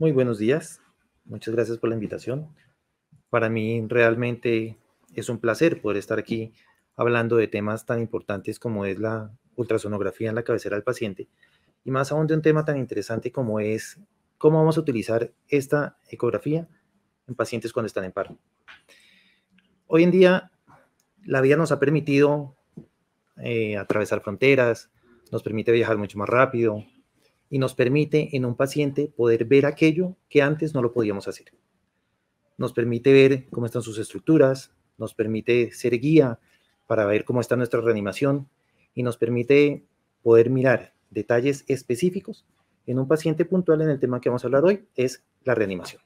Muy buenos días, muchas gracias por la invitación. Para mí realmente es un placer poder estar aquí hablando de temas tan importantes como es la ultrasonografía en la cabecera del paciente y más aún de un tema tan interesante como es cómo vamos a utilizar esta ecografía en pacientes cuando están en paro. Hoy en día la vida nos ha permitido eh, atravesar fronteras, nos permite viajar mucho más rápido, y nos permite en un paciente poder ver aquello que antes no lo podíamos hacer. Nos permite ver cómo están sus estructuras, nos permite ser guía para ver cómo está nuestra reanimación y nos permite poder mirar detalles específicos en un paciente puntual en el tema que vamos a hablar hoy, es la reanimación.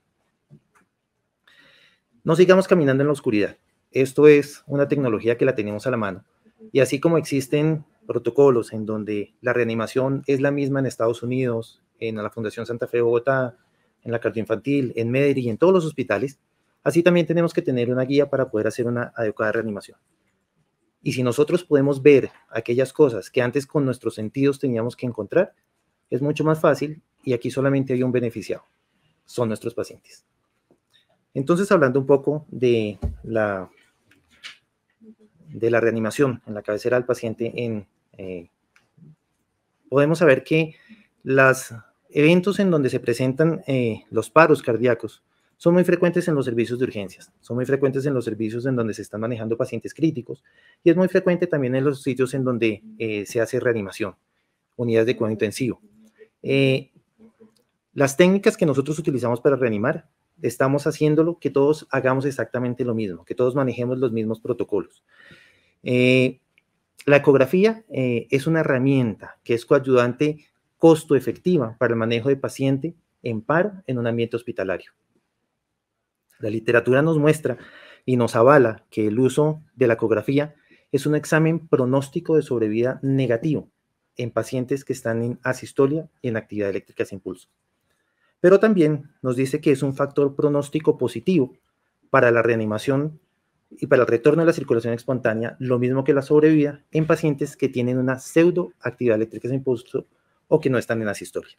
No sigamos caminando en la oscuridad. Esto es una tecnología que la tenemos a la mano. Y así como existen protocolos en donde la reanimación es la misma en Estados Unidos, en la Fundación Santa Fe Bogotá, en la Infantil, en y en todos los hospitales, así también tenemos que tener una guía para poder hacer una adecuada reanimación. Y si nosotros podemos ver aquellas cosas que antes con nuestros sentidos teníamos que encontrar, es mucho más fácil y aquí solamente hay un beneficiado, son nuestros pacientes. Entonces, hablando un poco de la de la reanimación en la cabecera del paciente, eh, podemos saber que los eventos en donde se presentan eh, los paros cardíacos son muy frecuentes en los servicios de urgencias, son muy frecuentes en los servicios en donde se están manejando pacientes críticos y es muy frecuente también en los sitios en donde eh, se hace reanimación, unidades de cuidado intensivo. las técnicas que nosotros utilizamos para reanimar estamos haciéndolo, que todos hagamos exactamente lo mismo, que todos manejemos los mismos protocolos. Eh, la ecografía eh, es una herramienta que es coayudante costo efectiva para el manejo de paciente en paro en un ambiente hospitalario. La literatura nos muestra y nos avala que el uso de la ecografía es un examen pronóstico de sobrevida negativo en pacientes que están en asistolia y en actividad eléctrica sin pulso. Pero también nos dice que es un factor pronóstico positivo para la reanimación y para el retorno a la circulación espontánea, lo mismo que la sobrevida en pacientes que tienen una pseudoactividad eléctrica sin impulso o que no están en asistoria.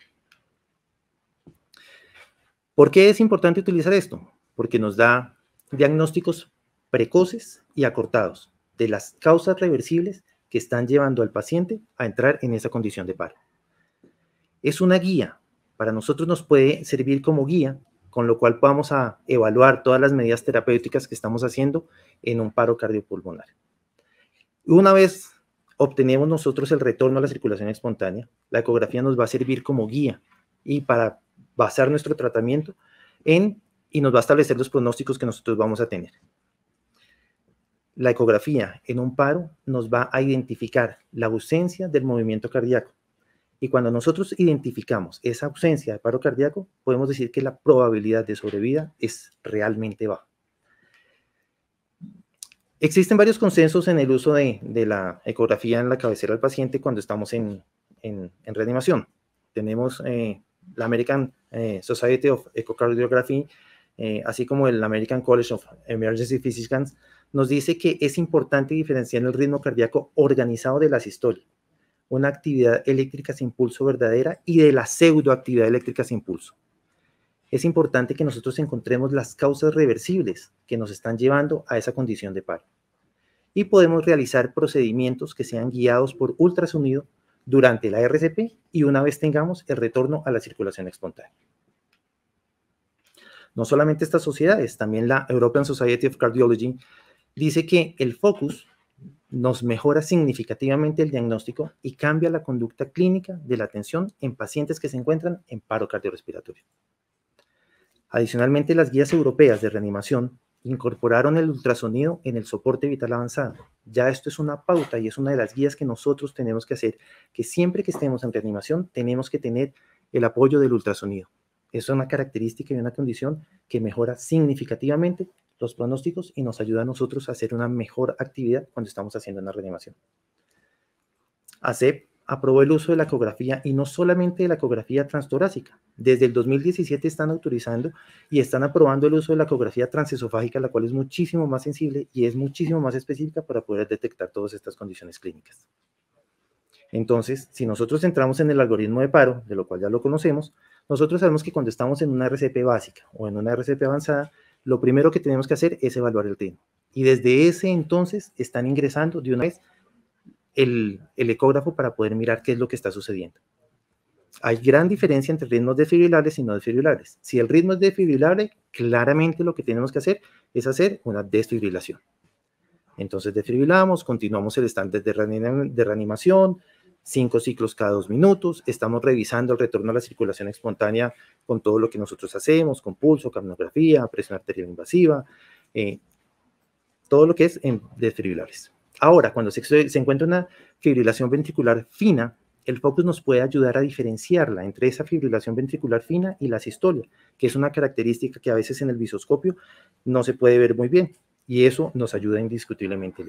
¿Por qué es importante utilizar esto? Porque nos da diagnósticos precoces y acortados de las causas reversibles que están llevando al paciente a entrar en esa condición de paro. Es una guía, para nosotros nos puede servir como guía con lo cual podamos a evaluar todas las medidas terapéuticas que estamos haciendo en un paro cardiopulmonar. Una vez obtenemos nosotros el retorno a la circulación espontánea, la ecografía nos va a servir como guía y para basar nuestro tratamiento en y nos va a establecer los pronósticos que nosotros vamos a tener. La ecografía en un paro nos va a identificar la ausencia del movimiento cardíaco, y cuando nosotros identificamos esa ausencia de paro cardíaco, podemos decir que la probabilidad de sobrevida es realmente baja. Existen varios consensos en el uso de, la ecografía en la cabecera del paciente cuando estamos en, reanimación. Tenemos eh, la American eh, Society of Echocardiography, eh, así como el American College of Emergency Physicians, nos dice que es importante diferenciar el ritmo cardíaco organizado de la sistole una actividad eléctrica sin pulso verdadera y de la pseudoactividad eléctrica sin pulso. Es importante que nosotros encontremos las causas reversibles que nos están llevando a esa condición de paro. Y podemos realizar procedimientos que sean guiados por ultrasonido durante la RCP y una vez tengamos el retorno a la circulación espontánea. No solamente estas sociedades, también la European Society of Cardiology dice que el focus nos mejora significativamente el diagnóstico y cambia la conducta clínica de la atención en pacientes que se encuentran en paro cardiorrespiratorio. Adicionalmente, las guías europeas de reanimación incorporaron el ultrasonido en el soporte vital avanzado. Ya esto es una pauta y es una de las guías que nosotros tenemos que hacer, que siempre que estemos en reanimación tenemos que tener el apoyo del ultrasonido. Es una característica y una condición que mejora significativamente los pronósticos y nos ayuda a nosotros a hacer una mejor actividad cuando estamos haciendo una reanimación. ACEP aprobó el uso de la ecografía y no solamente de la ecografía transtorácica. Desde el 2017 están autorizando y están aprobando el uso de la ecografía transesofágica, la cual es muchísimo más sensible y es muchísimo más específica para poder detectar todas estas condiciones clínicas. Entonces, si nosotros entramos en el algoritmo de paro, de lo cual ya lo conocemos, nosotros sabemos que cuando estamos en una RCP básica o en una RCP avanzada, lo primero que tenemos que hacer es evaluar el ritmo. Y desde ese entonces están ingresando de una vez el, ecógrafo para poder mirar qué es lo que está sucediendo. Hay gran diferencia entre ritmos desfibrilables y no desfibrilables. Si el ritmo es desfibrilable, claramente lo que tenemos que hacer es hacer una desfibrilación. Entonces desfibrilamos, continuamos el stand de reanimación, cinco ciclos cada dos minutos. Estamos revisando el retorno a la circulación espontánea con todo lo que nosotros hacemos, con pulso, caminografía, presión arterial invasiva, eh, todo lo que es en fibrilares. Ahora, cuando se, encuentra una fibrilación ventricular fina, el focus nos puede ayudar a diferenciarla entre esa fibrilación ventricular fina y la sistolia, que es una característica que a veces en el visoscopio no se puede ver muy bien, y eso nos ayuda indiscutiblemente.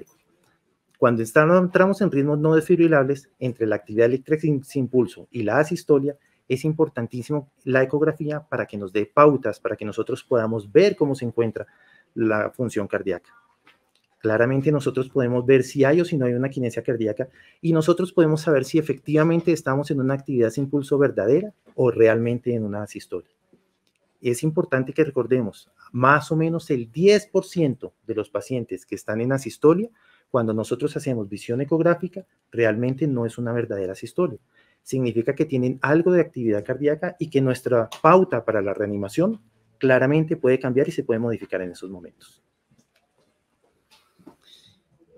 Cuando entramos en ritmos no desfibrilables, entre la actividad eléctrica sin, impulso y la asistolia, es importantísimo la ecografía para que nos dé pautas, para que nosotros podamos ver cómo se encuentra la función cardíaca. Claramente nosotros podemos ver si hay o si no hay una quinesia cardíaca y nosotros podemos saber si efectivamente estamos en una actividad sin impulso verdadera o realmente en una asistolia. Es importante que recordemos, más o menos el 10% de los pacientes que están en asistolia cuando nosotros hacemos visión ecográfica, realmente no es una verdadera historia. Significa que tienen algo de actividad cardíaca y que nuestra pauta para la reanimación claramente puede cambiar y se puede modificar en esos momentos.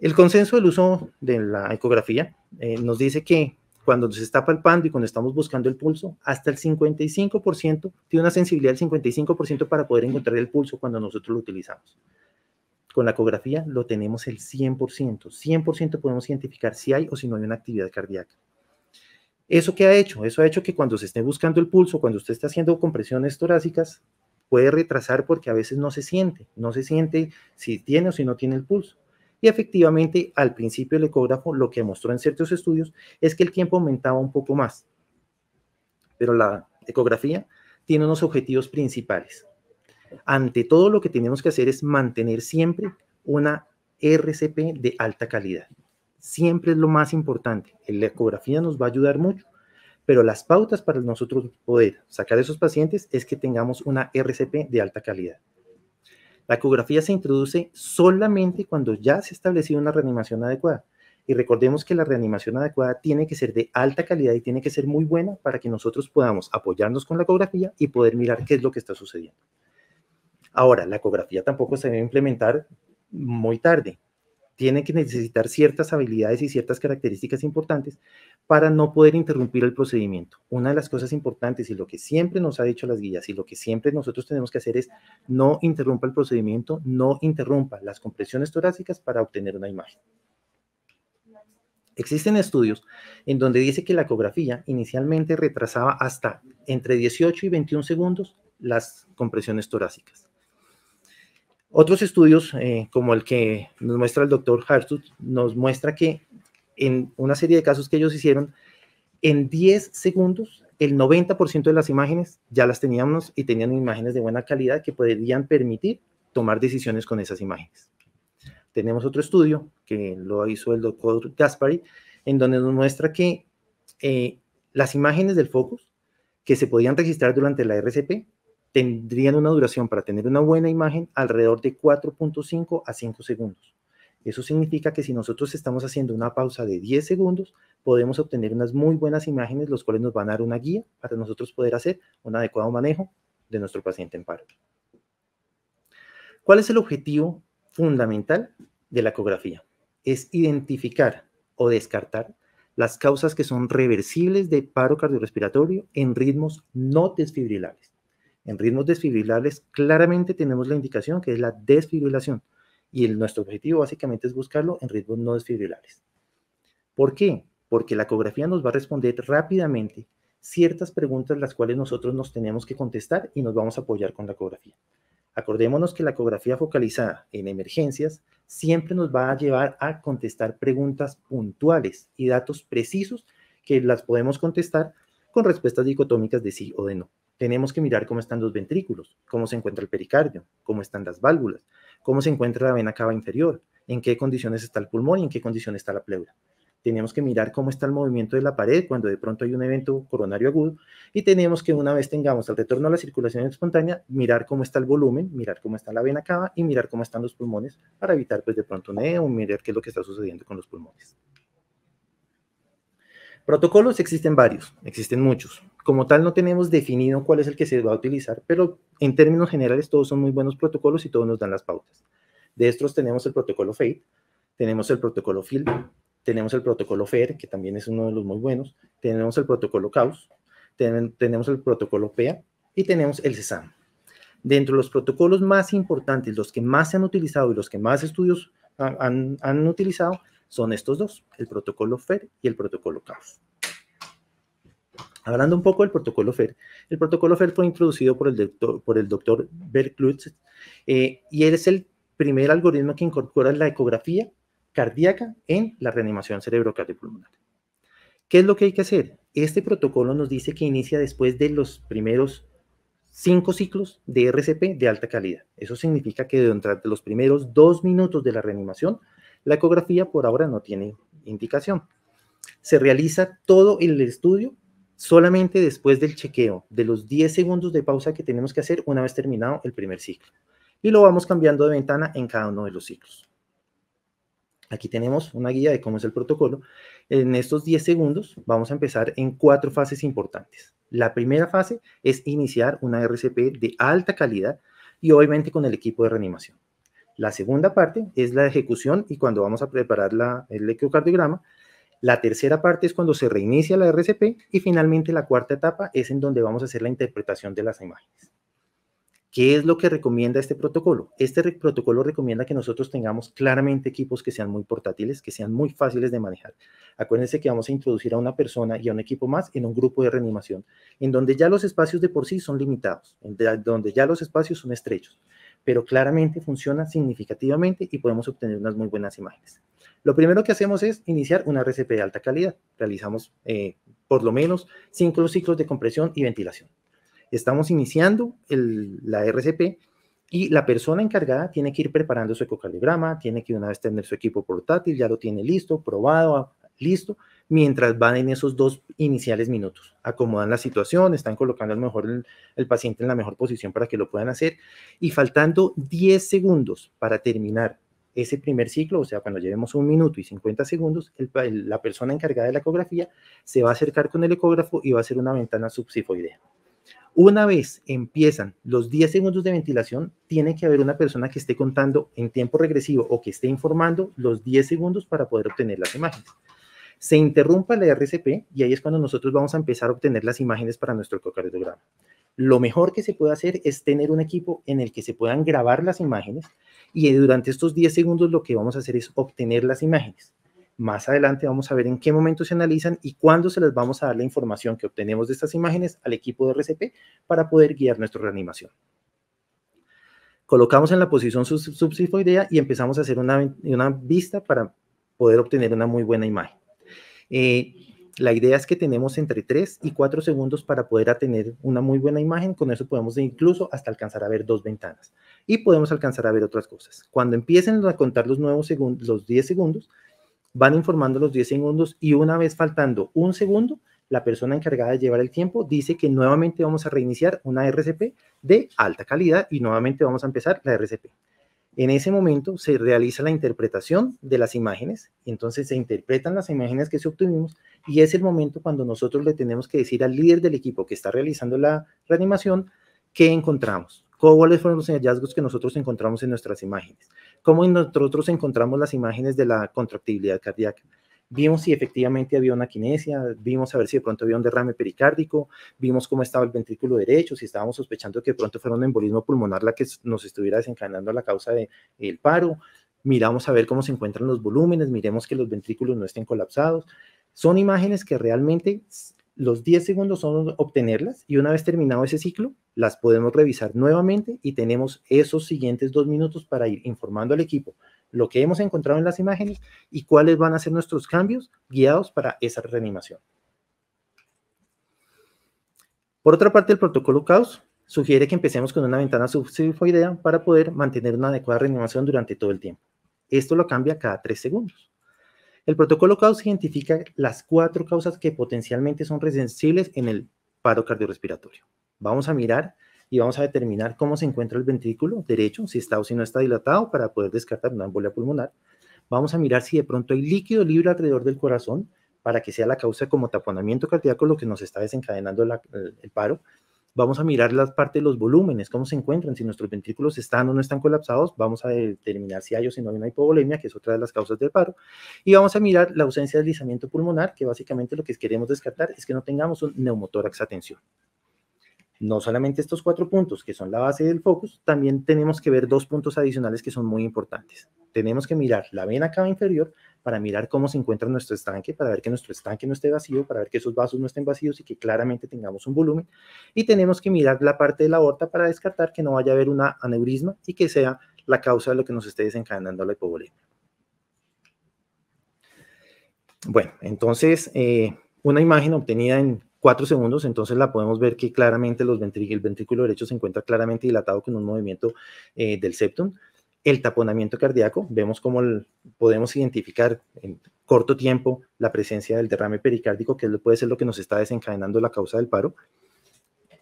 El consenso del uso de la ecografía eh, nos dice que cuando se está palpando y cuando estamos buscando el pulso, hasta el 55%, tiene una sensibilidad del 55% para poder encontrar el pulso cuando nosotros lo utilizamos. Con la ecografía lo tenemos el 100%. 100% podemos identificar si hay o si no hay una actividad cardíaca. ¿Eso qué ha hecho? Eso ha hecho que cuando se esté buscando el pulso, cuando usted está haciendo compresiones torácicas, puede retrasar porque a veces no se siente, no se siente si tiene o si no tiene el pulso. Y efectivamente, al principio el ecógrafo lo que mostró en ciertos estudios es que el tiempo aumentaba un poco más. Pero la ecografía tiene unos objetivos principales. Ante todo lo que tenemos que hacer es mantener siempre una RCP de alta calidad. Siempre es lo más importante. La ecografía nos va a ayudar mucho, pero las pautas para nosotros poder sacar a esos pacientes es que tengamos una RCP de alta calidad. La ecografía se introduce solamente cuando ya se ha establecido una reanimación adecuada. Y recordemos que la reanimación adecuada tiene que ser de alta calidad y tiene que ser muy buena para que nosotros podamos apoyarnos con la ecografía y poder mirar qué es lo que está sucediendo. Ahora, la ecografía tampoco se debe implementar muy tarde. Tiene que necesitar ciertas habilidades y ciertas características importantes para no poder interrumpir el procedimiento. Una de las cosas importantes y lo que siempre nos ha dicho las guías y lo que siempre nosotros tenemos que hacer es no interrumpa el procedimiento, no interrumpa las compresiones torácicas para obtener una imagen. Existen estudios en donde dice que la ecografía inicialmente retrasaba hasta entre 18 y 21 segundos las compresiones torácicas. Otros estudios, eh, como el que nos muestra el doctor Hartut, nos muestra que en una serie de casos que ellos hicieron, en 10 segundos, el 90% de las imágenes ya las teníamos y tenían imágenes de buena calidad que podrían permitir tomar decisiones con esas imágenes. Tenemos otro estudio que lo hizo el doctor Gaspari, en donde nos muestra que eh, las imágenes del Focus que se podían registrar durante la RCP tendrían una duración para tener una buena imagen alrededor de 4.5 a 5 segundos. Eso significa que si nosotros estamos haciendo una pausa de 10 segundos, podemos obtener unas muy buenas imágenes, los cuales nos van a dar una guía para nosotros poder hacer un adecuado manejo de nuestro paciente en paro. ¿Cuál es el objetivo fundamental de la ecografía? Es identificar o descartar las causas que son reversibles de paro cardiorrespiratorio en ritmos no desfibrilares. En ritmos desfibrilables claramente tenemos la indicación que es la desfibrilación y el, nuestro objetivo básicamente es buscarlo en ritmos no desfibrilables. ¿Por qué? Porque la ecografía nos va a responder rápidamente ciertas preguntas las cuales nosotros nos tenemos que contestar y nos vamos a apoyar con la ecografía. Acordémonos que la ecografía focalizada en emergencias siempre nos va a llevar a contestar preguntas puntuales y datos precisos que las podemos contestar con respuestas dicotómicas de sí o de no tenemos que mirar cómo están los ventrículos, cómo se encuentra el pericardio, cómo están las válvulas, cómo se encuentra la vena cava inferior, en qué condiciones está el pulmón y en qué condiciones está la pleura. Tenemos que mirar cómo está el movimiento de la pared cuando de pronto hay un evento coronario agudo y tenemos que una vez tengamos el retorno a la circulación espontánea, mirar cómo está el volumen, mirar cómo está la vena cava y mirar cómo están los pulmones para evitar pues de pronto un e mirar qué es lo que está sucediendo con los pulmones. Protocolos existen varios, existen muchos. Como tal, no tenemos definido cuál es el que se va a utilizar, pero en términos generales todos son muy buenos protocolos y todos nos dan las pautas. De estos tenemos el protocolo FATE, tenemos el protocolo FIELD, tenemos el protocolo FER, que también es uno de los muy buenos, tenemos el protocolo CAUS, tenemos el protocolo PEA y tenemos el CESAM. Dentro de los protocolos más importantes, los que más se han utilizado y los que más estudios han, han utilizado, son estos dos, el protocolo FER y el protocolo CAUS. Hablando un poco del protocolo FER, el protocolo FER fue introducido por el doctor, por el doctor eh, y es el primer algoritmo que incorpora la ecografía cardíaca en la reanimación cerebrocardiopulmonar. ¿Qué es lo que hay que hacer? Este protocolo nos dice que inicia después de los primeros cinco ciclos de RCP de alta calidad. Eso significa que durante los primeros dos minutos de la reanimación la ecografía por ahora no tiene indicación. Se realiza todo el estudio solamente después del chequeo, de los 10 segundos de pausa que tenemos que hacer una vez terminado el primer ciclo. Y lo vamos cambiando de ventana en cada uno de los ciclos. Aquí tenemos una guía de cómo es el protocolo. En estos 10 segundos vamos a empezar en cuatro fases importantes. La primera fase es iniciar una RCP de alta calidad y obviamente con el equipo de reanimación. La segunda parte es la ejecución y cuando vamos a preparar el electrocardiograma. La tercera parte es cuando se reinicia la RCP y finalmente la cuarta etapa es en donde vamos a hacer la interpretación de las imágenes. ¿Qué es lo que recomienda este protocolo? Este protocolo recomienda que nosotros tengamos claramente equipos que sean muy portátiles, que sean muy fáciles de manejar. Acuérdense que vamos a introducir a una persona y a un equipo más en un grupo de reanimación, en donde ya los espacios de por sí son limitados, en donde ya los espacios son estrechos pero claramente funciona significativamente y podemos obtener unas muy buenas imágenes. Lo primero que hacemos es iniciar una RCP de alta calidad. Realizamos eh, por lo menos cinco ciclos de compresión y ventilación. Estamos iniciando la RCP y la persona encargada tiene que ir preparando su ecocardiograma, tiene que una vez tener su equipo portátil, ya lo tiene listo, probado, listo, mientras van en esos dos iniciales minutos. Acomodan la situación, están colocando a mejor el, paciente en la mejor posición para que lo puedan hacer. Y faltando 10 segundos para terminar ese primer ciclo, o sea, cuando llevemos un minuto y 50 segundos, la persona encargada de la ecografía se va a acercar con el ecógrafo y va a hacer una ventana subsifoidea. Una vez empiezan los 10 segundos de ventilación, tiene que haber una persona que esté contando en tiempo regresivo o que esté informando los 10 segundos para poder obtener las imágenes se interrumpa la RCP y ahí es cuando nosotros vamos a empezar a obtener las imágenes para nuestro ecocardiograma. Lo mejor que se puede hacer es tener un equipo en el que se puedan grabar las imágenes y durante estos 10 segundos lo que vamos a hacer es obtener las imágenes. Más adelante vamos a ver en qué momento se analizan y cuándo se les vamos a dar la información que obtenemos de estas imágenes al equipo de RCP para poder guiar nuestra reanimación colocamos en la posición subsifoidea y empezamos a hacer una, una, vista para poder obtener una muy buena imagen. Eh, la idea es que tenemos entre 3 y 4 segundos para poder tener una muy buena imagen. Con eso podemos incluso hasta alcanzar a ver dos ventanas y podemos alcanzar a ver otras cosas. Cuando empiecen a contar los, nuevos segundos, los 10 segundos, van informando los 10 segundos y una vez faltando un segundo, la persona encargada de llevar el tiempo dice que nuevamente vamos a reiniciar una RCP de alta calidad y nuevamente vamos a empezar la RCP. En ese momento se realiza la interpretación de las imágenes, entonces se interpretan las imágenes que se obtuvimos y es el momento cuando nosotros le tenemos que decir al líder del equipo que está realizando la reanimación qué encontramos, cuáles fueron los hallazgos que nosotros encontramos en nuestras imágenes, cómo nosotros encontramos las imágenes de la contractibilidad cardíaca, Vimos si efectivamente había una quinesia, vimos a ver si de pronto había un derrame pericárdico, vimos cómo estaba el ventrículo derecho, si estábamos sospechando que de pronto fuera un embolismo pulmonar la que nos estuviera desencadenando la causa del el paro. Miramos a ver cómo se encuentran los volúmenes, miremos que los ventrículos no estén colapsados. Son imágenes que realmente los 10 segundos son obtenerlas y una vez terminado ese ciclo, las podemos revisar nuevamente y tenemos esos siguientes dos minutos para ir informando al equipo lo que hemos encontrado en las imágenes y cuáles van a ser nuestros cambios guiados para esa reanimación. Por otra parte, el protocolo CAUS sugiere que empecemos con una ventana subsifoidea para poder mantener una adecuada reanimación durante todo el tiempo. Esto lo cambia cada tres segundos. El protocolo CAUS identifica las cuatro causas que potencialmente son resensibles en el paro cardiorrespiratorio. Vamos a mirar y vamos a determinar cómo se encuentra el ventrículo derecho, si está o si no está dilatado para poder descartar una embolia pulmonar. Vamos a mirar si de pronto hay líquido libre alrededor del corazón para que sea la causa como taponamiento cardíaco lo que nos está desencadenando el, paro vamos a mirar la parte de los volúmenes, cómo se encuentran, si nuestros ventrículos están o no están colapsados, vamos a determinar si hay o si no hay una hipovolemia, que es otra de las causas del paro, y vamos a mirar la ausencia de deslizamiento pulmonar, que básicamente lo que queremos descartar es que no tengamos un neumotórax a tensión no solamente estos cuatro puntos que son la base del focus, también tenemos que ver dos puntos adicionales que son muy importantes. Tenemos que mirar la vena cava inferior para mirar cómo se encuentra nuestro estanque, para ver que nuestro estanque no esté vacío, para ver que esos vasos no estén vacíos y que claramente tengamos un volumen. Y tenemos que mirar la parte de la aorta para descartar que no vaya a haber una aneurisma y que sea la causa de lo que nos esté desencadenando la hipovolemia. Bueno, entonces, eh, una imagen obtenida en cuatro segundos, entonces la podemos ver que claramente los el ventrículo derecho se encuentra claramente dilatado con un movimiento eh, del septum. El taponamiento cardíaco, vemos cómo podemos identificar en corto tiempo la presencia del derrame pericárdico, que puede ser lo que nos está desencadenando la causa del paro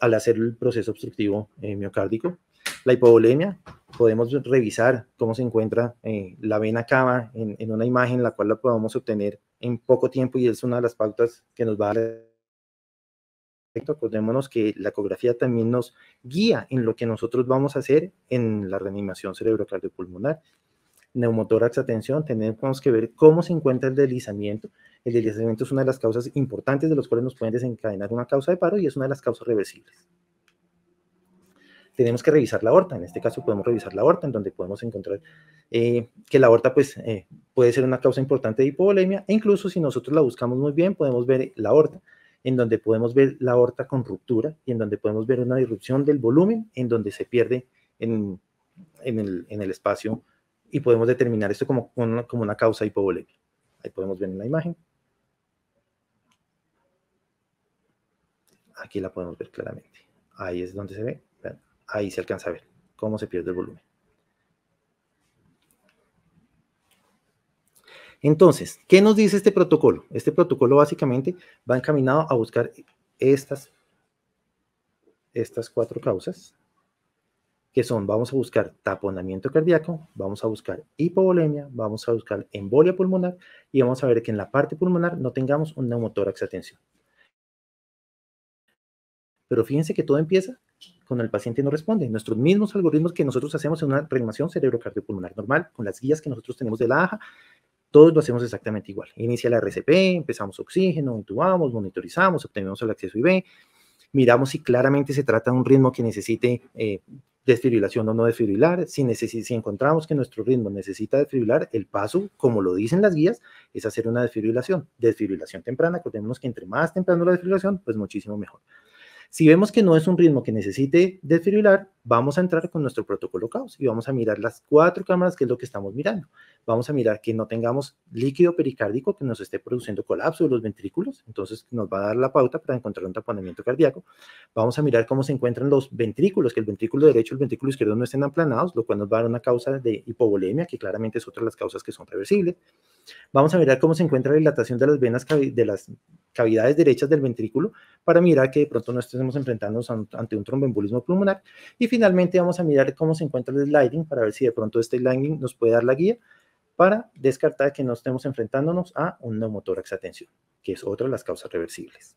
al hacer el proceso obstructivo eh, miocárdico. La hipovolemia, podemos revisar cómo se encuentra eh, la vena cava en, en, una imagen, la cual la podemos obtener en poco tiempo y es una de las pautas que nos va a dar acordémonos que la ecografía también nos guía en lo que nosotros vamos a hacer en la reanimación cerebrocardiopulmonar. Neumotórax, atención, tenemos que ver cómo se encuentra el deslizamiento. El deslizamiento es una de las causas importantes de los cuales nos pueden desencadenar una causa de paro y es una de las causas reversibles. Tenemos que revisar la aorta, en este caso podemos revisar la aorta, en donde podemos encontrar eh, que la aorta pues, eh, puede ser una causa importante de hipovolemia, e incluso si nosotros la buscamos muy bien, podemos ver la aorta en donde podemos ver la aorta con ruptura y en donde podemos ver una disrupción del volumen en donde se pierde en, el, espacio y podemos determinar esto como, una, como una causa hipovolemia. Ahí podemos ver en la imagen. Aquí la podemos ver claramente. Ahí es donde se ve. Ahí se alcanza a ver cómo se pierde el volumen. Entonces, ¿qué nos dice este protocolo? Este protocolo básicamente va encaminado a buscar estas, estas cuatro causas, que son, vamos a buscar taponamiento cardíaco, vamos a buscar hipovolemia, vamos a buscar embolia pulmonar y vamos a ver que en la parte pulmonar no tengamos un neumotórax a tensión. Pero fíjense que todo empieza con el paciente no responde. Nuestros mismos algoritmos que nosotros hacemos en una reanimación cerebrocardiopulmonar normal, con las guías que nosotros tenemos de la AHA, todos lo hacemos exactamente igual. Inicia la RCP, empezamos oxígeno, intubamos, monitorizamos, obtenemos el acceso IV, miramos si claramente se trata de un ritmo que necesite eh, desfibrilación o no desfibrilar. Si, si encontramos que nuestro ritmo necesita desfibrilar, el paso, como lo dicen las guías, es hacer una desfibrilación. Desfibrilación temprana, tenemos que entre más temprano la desfibrilación, pues muchísimo mejor. Si vemos que no es un ritmo que necesite desfibrilar, vamos a entrar con nuestro protocolo caos y vamos a mirar las cuatro cámaras, que es lo que estamos mirando. Vamos a mirar que no tengamos líquido pericárdico que nos esté produciendo colapso de los ventrículos, entonces nos va a dar la pauta para encontrar un taponamiento cardíaco. Vamos a mirar cómo se encuentran los ventrículos, que el ventrículo derecho y el ventrículo izquierdo no estén aplanados, lo cual nos va a dar una causa de hipovolemia, que claramente es otra de las causas que son reversibles. Vamos a mirar cómo se encuentra la dilatación de las venas de las cavidades derechas del ventrículo para mirar que de pronto no estemos enfrentándonos ante un tromboembolismo pulmonar. Y finalmente vamos a mirar cómo se encuentra el sliding para ver si de pronto este sliding nos puede dar la guía para descartar que no estemos enfrentándonos a un neumotórax a que es otra de las causas reversibles.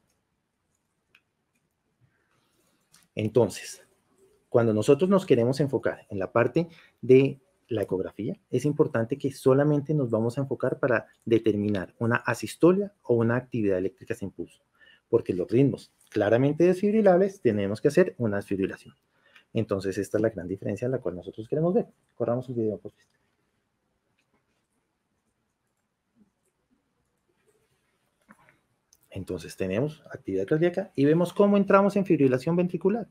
Entonces, cuando nosotros nos queremos enfocar en la parte de la ecografía, es importante que solamente nos vamos a enfocar para determinar una asistolia o una actividad eléctrica sin pulso, porque los ritmos claramente desfibrilables tenemos que hacer una desfibrilación. Entonces, esta es la gran diferencia en la cual nosotros queremos ver. Corramos el video, por Entonces tenemos actividad cardíaca y vemos cómo entramos en fibrilación ventricular.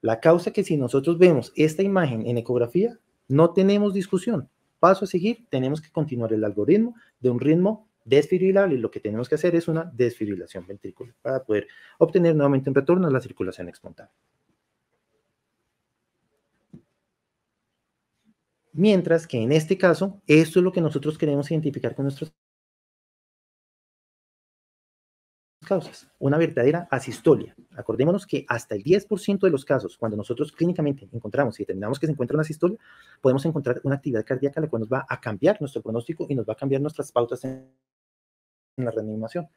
La causa que si nosotros vemos esta imagen en ecografía, no tenemos discusión. Paso a seguir, tenemos que continuar el algoritmo de un ritmo desfibrilable y lo que tenemos que hacer es una desfibrilación ventricular para poder obtener nuevamente un retorno a la circulación espontánea. Mientras que en este caso, esto es lo que nosotros queremos identificar con nuestros una verdadera asistolia. Acordémonos que hasta el 10% de los casos, cuando nosotros clínicamente encontramos y determinamos que se encuentra una asistolia, podemos encontrar una actividad cardíaca la cual nos va a cambiar nuestro pronóstico y nos va a cambiar nuestras pautas en la reanimación.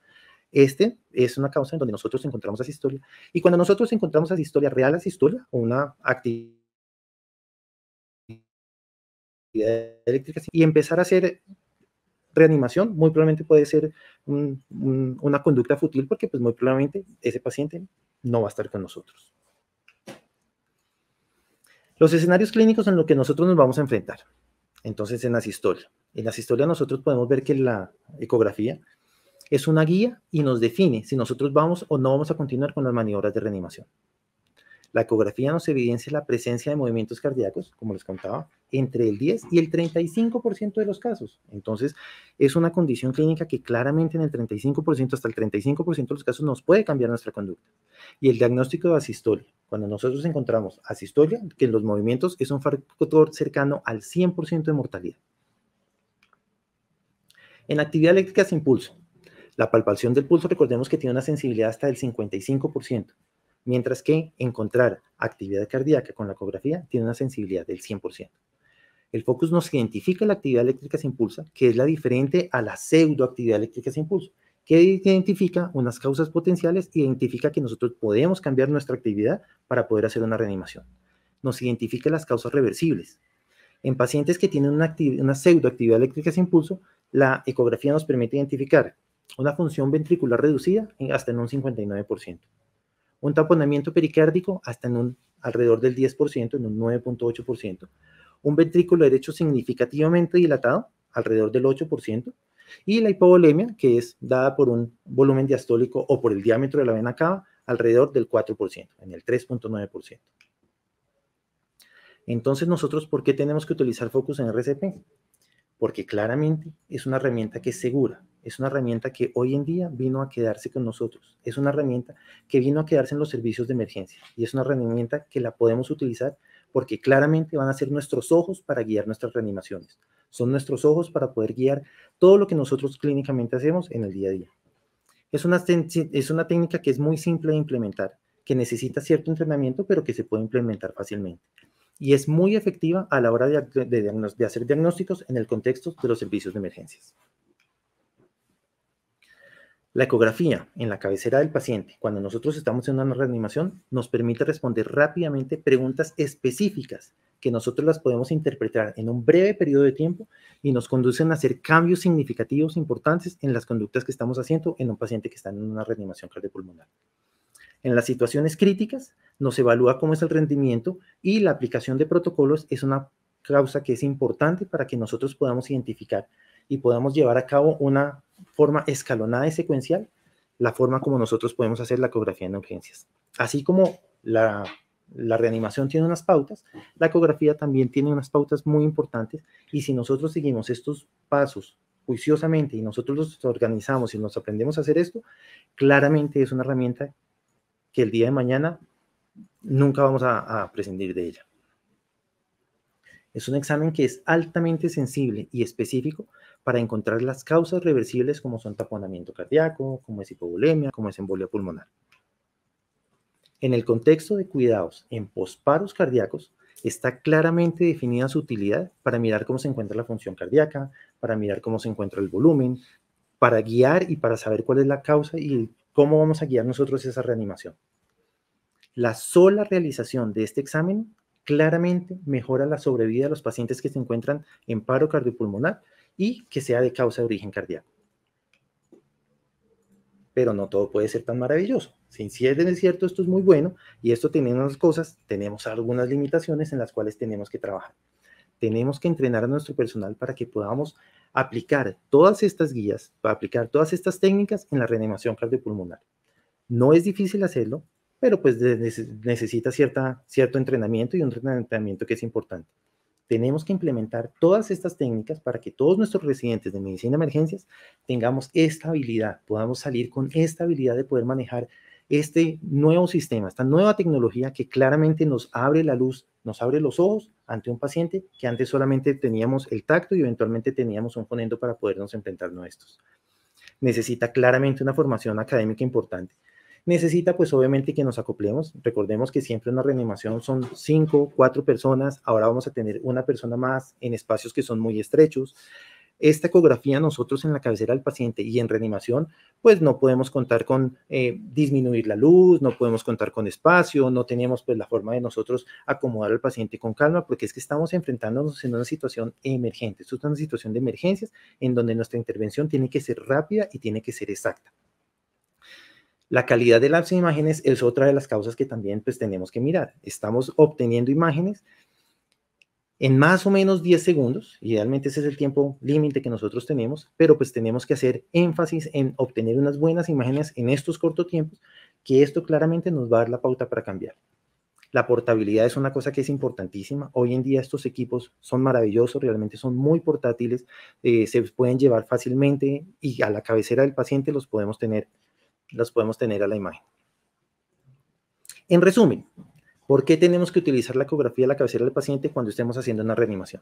Este es una causa en donde nosotros encontramos asistolia. Y cuando nosotros encontramos asistolia, real asistolia, o una actividad eléctrica, y empezar a hacer reanimación muy probablemente puede ser una conducta fútil porque pues muy probablemente ese paciente no va a estar con nosotros. Los escenarios clínicos en los que nosotros nos vamos a enfrentar. Entonces, en la historias En la historias nosotros podemos ver que la ecografía es una guía y nos define si nosotros vamos o no vamos a continuar con las maniobras de reanimación. La ecografía nos evidencia la presencia de movimientos cardíacos, como les contaba, entre el 10 y el 35% de los casos. Entonces, es una condición clínica que claramente en el 35% hasta el 35% de los casos nos puede cambiar nuestra conducta. Y el diagnóstico de asistolia. Cuando nosotros encontramos asistolia, que en los movimientos es un factor cercano al 100% de mortalidad. En actividad eléctrica sin pulso. La palpación del pulso, recordemos que tiene una sensibilidad hasta el 55% mientras que encontrar actividad cardíaca con la ecografía tiene una sensibilidad del 100%. El focus nos identifica la actividad eléctrica sin impulsa, que es la diferente a la pseudoactividad eléctrica sin impulso, que identifica unas causas potenciales, identifica que nosotros podemos cambiar nuestra actividad para poder hacer una reanimación. Nos identifica las causas reversibles. En pacientes que tienen una, una pseudoactividad eléctrica sin impulso, la ecografía nos permite identificar una función ventricular reducida hasta en un 59% un taponamiento pericárdico hasta en un alrededor del 10%, en un 9.8%, un ventrículo derecho significativamente dilatado, alrededor del 8%, y la hipovolemia, que es dada por un volumen diastólico o por el diámetro de la vena cava, alrededor del 4%, en el 3.9%. Entonces, nosotros, ¿por qué tenemos que utilizar Focus en RCP? Porque claramente es una herramienta que es segura, es una herramienta que hoy en día vino a quedarse con nosotros. Es una herramienta que vino a quedarse en los servicios de emergencia. Y es una herramienta que la podemos utilizar porque claramente van a ser nuestros ojos para guiar nuestras reanimaciones. Son nuestros ojos para poder guiar todo lo que nosotros clínicamente hacemos en el día a día. Es una, es una técnica que es muy simple de implementar, que necesita cierto entrenamiento, pero que se puede implementar fácilmente y es muy efectiva a la hora de, de, hacer diagnósticos en el contexto de los servicios de emergencias. La ecografía en la cabecera del paciente, cuando nosotros estamos en una reanimación, nos permite responder rápidamente preguntas específicas que nosotros las podemos interpretar en un breve periodo de tiempo y nos conducen a hacer cambios significativos importantes en las conductas que estamos haciendo en un paciente que está en una reanimación cardiopulmonar. En las situaciones críticas, nos evalúa cómo es el rendimiento y la aplicación de protocolos es una causa que es importante para que nosotros podamos identificar y podamos llevar a cabo una forma escalonada y secuencial la forma como nosotros podemos hacer la ecografía en urgencias. Así como la, reanimación tiene unas pautas, la ecografía también tiene unas pautas muy importantes y si nosotros seguimos estos pasos juiciosamente y nosotros los organizamos y nos aprendemos a hacer esto, claramente es una herramienta que el día de mañana nunca vamos a prescindir de ella. Es un examen que es altamente sensible y específico para encontrar las causas reversibles como son taponamiento cardíaco, como es hipovolemia, como es embolia pulmonar. En el contexto de cuidados en posparos cardíacos, está claramente definida su utilidad para mirar cómo se encuentra la función cardíaca, para mirar cómo se encuentra el volumen, para guiar y para saber cuál es la causa y cómo vamos a guiar nosotros esa reanimación. La sola realización de este examen claramente mejora la sobrevida de los pacientes que se encuentran en paro cardiopulmonar y que sea de causa de origen cardíaco. Pero no todo puede ser tan maravilloso. Sin si es cierto, esto es muy bueno y esto tiene unas cosas, tenemos algunas limitaciones en las cuales tenemos que trabajar. Tenemos que entrenar a nuestro personal para que podamos aplicar todas estas guías, para aplicar todas estas técnicas en la reanimación cardiopulmonar. No es difícil hacerlo, pero pues necesita cierta, cierto entrenamiento y un entrenamiento que es importante tenemos que implementar todas estas técnicas para que todos nuestros residentes de medicina de emergencias tengamos esta habilidad, podamos salir con esta habilidad de poder manejar este nuevo sistema, esta nueva tecnología que claramente nos abre la luz, nos abre los ojos ante un paciente que antes solamente teníamos el tacto y eventualmente teníamos un fonendo para podernos enfrentar a estos. Necesita claramente una formación académica importante necesita pues obviamente que nos acoplemos. Recordemos que siempre en reanimación son cinco, cuatro personas, ahora vamos a tener una persona más en espacios que son muy estrechos. Esta ecografía nosotros en la cabecera del paciente y en reanimación, pues no podemos contar con eh, disminuir la luz, no podemos contar con espacio, no tenemos pues la forma de nosotros acomodar al paciente con calma, porque es que estamos enfrentándonos en una situación emergente. Esto es una situación de emergencias en donde nuestra intervención tiene que ser rápida y tiene que ser exacta. La calidad de las imágenes es otra de las causas que también pues, tenemos que mirar. Estamos obteniendo imágenes en más o menos 10 segundos, idealmente ese es el tiempo límite que nosotros tenemos, pero pues tenemos que hacer énfasis en obtener unas buenas imágenes en estos cortos tiempos, que esto claramente nos va a dar la pauta para cambiar. La portabilidad es una cosa que es importantísima. Hoy en día estos equipos son maravillosos, realmente son muy portátiles, eh, se pueden llevar fácilmente y a la cabecera del paciente los podemos tener las podemos tener a la imagen. En resumen, ¿por qué tenemos que utilizar la ecografía en la cabecera del paciente cuando estemos haciendo una reanimación?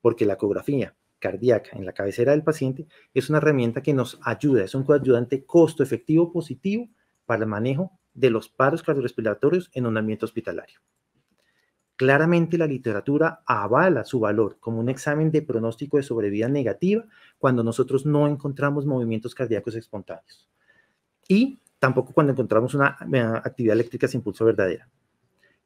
Porque la ecografía cardíaca en la cabecera del paciente es una herramienta que nos ayuda, es un coadyuvante costo efectivo positivo para el manejo de los paros cardiorrespiratorios en un ambiente hospitalario. Claramente la literatura avala su valor como un examen de pronóstico de sobrevida negativa cuando nosotros no encontramos movimientos cardíacos espontáneos y tampoco cuando encontramos una eh, actividad eléctrica sin pulso verdadera.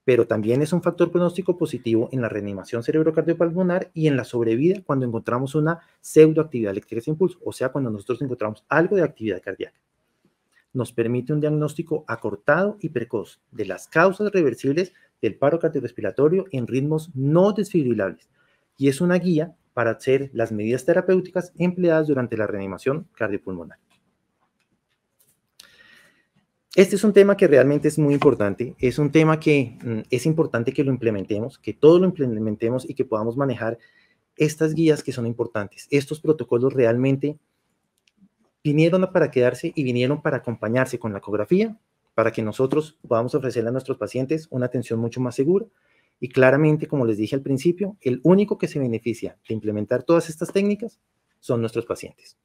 Pero también es un factor pronóstico positivo en la reanimación cerebrocardiopulmonar y en la sobrevida cuando encontramos una pseudoactividad eléctrica sin pulso, o sea, cuando nosotros encontramos algo de actividad cardíaca. Nos permite un diagnóstico acortado y precoz de las causas reversibles del paro cardiorrespiratorio en ritmos no desfibrilables y es una guía para hacer las medidas terapéuticas empleadas durante la reanimación cardiopulmonar. Este es un tema que realmente es muy importante, es un tema que mm, es importante que lo implementemos, que todo lo implementemos y que podamos manejar estas guías que son importantes. Estos protocolos realmente vinieron para quedarse y vinieron para acompañarse con la ecografía, para que nosotros podamos ofrecerle a nuestros pacientes una atención mucho más segura. Y claramente, como les dije al principio, el único que se beneficia de implementar todas estas técnicas son nuestros pacientes.